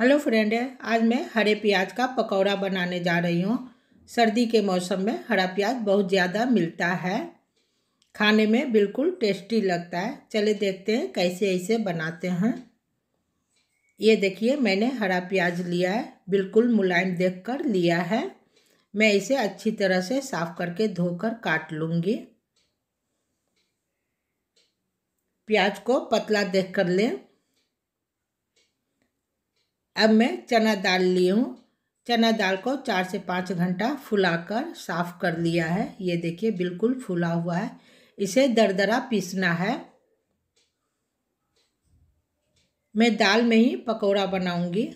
Hello friend आज मैं हरे प्याज का पकौड़ा बनाने जा रही हूँ सर्दी के मौसम में हरा प्याज बहुत ज़्यादा मिलता है खाने में बिल्कुल टेस्टी लगता है चले देखते हैं कैसे ऐसे बनाते हैं ये देखिए मैंने हरा प्याज लिया है बिल्कुल मुलायम देख कर लिया है मैं इसे अच्छी तरह से साफ़ करके धोकर काट लूँगी प्याज को पतला देख कर लें अब मैं चना दाल ली हूँ चना दाल को चार से पाँच घंटा फुलाकर साफ़ कर लिया है ये देखिए बिल्कुल फुला हुआ है इसे दरदरा पीसना है मैं दाल में ही पकौड़ा बनाऊंगी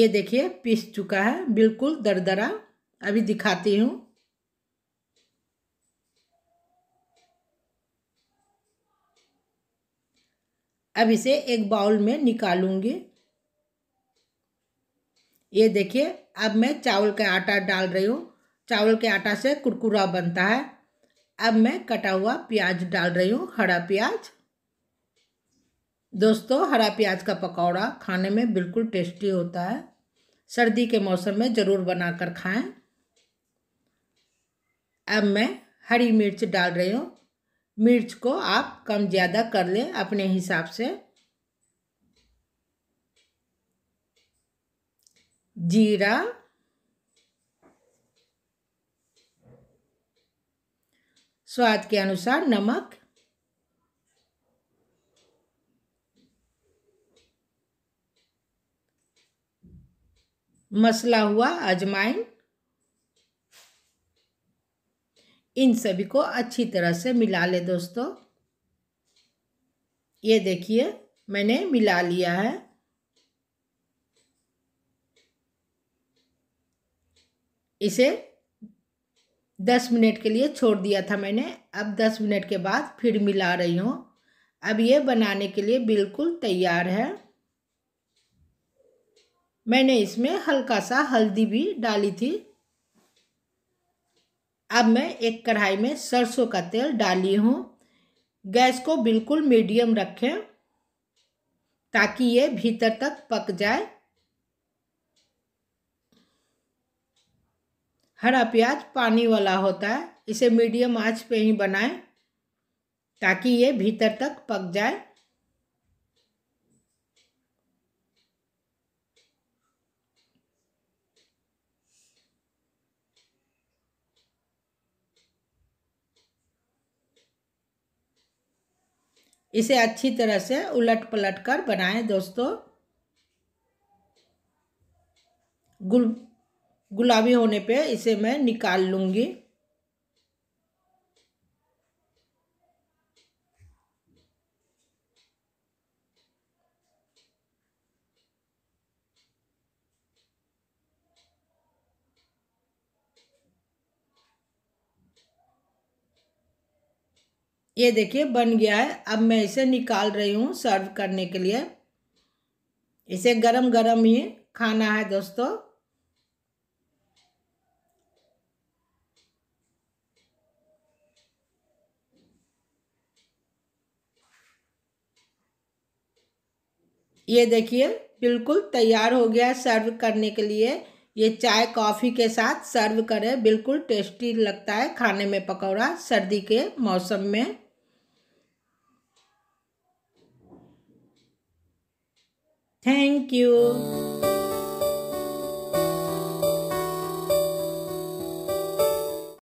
ये देखिए पीस चुका है बिल्कुल दरदरा अभी दिखाती हूँ अब इसे एक बाउल में निकालूंगी ये देखिए अब मैं चावल का आटा डाल रही हूँ चावल के आटा से कुरकुरा बनता है अब मैं कटा हुआ प्याज डाल रही हूँ हरा प्याज दोस्तों हरा प्याज का पकौड़ा खाने में बिल्कुल टेस्टी होता है सर्दी के मौसम में ज़रूर बनाकर खाएं अब मैं हरी मिर्च डाल रही हूँ मिर्च को आप कम ज़्यादा कर लें अपने हिसाब से जीरा स्वाद के अनुसार नमक मसला हुआ अजमाइन इन सभी को अच्छी तरह से मिला ले दोस्तों ये देखिए मैंने मिला लिया है इसे दस मिनट के लिए छोड़ दिया था मैंने अब दस मिनट के बाद फिर मिला रही हूँ अब ये बनाने के लिए बिल्कुल तैयार है मैंने इसमें हल्का सा हल्दी भी डाली थी अब मैं एक कढ़ाई में सरसों का तेल डाली हूँ गैस को बिल्कुल मीडियम रखें ताकि ये भीतर तक पक जाए हरा प्याज पानी वाला होता है इसे मीडियम आंच पे ही बनाएं ताकि ये भीतर तक पक जाए इसे अच्छी तरह से उलट पलट कर बनाएं दोस्तों गुल गुलाबी होने पे इसे मैं निकाल लूँगी ये देखिए बन गया है अब मैं इसे निकाल रही हूँ सर्व करने के लिए इसे गरम गरम ही खाना है दोस्तों ये देखिए बिल्कुल तैयार हो गया सर्व करने के लिए ये चाय कॉफ़ी के साथ सर्व करें बिल्कुल टेस्टी लगता है खाने में पकौड़ा सर्दी के मौसम में Thank you.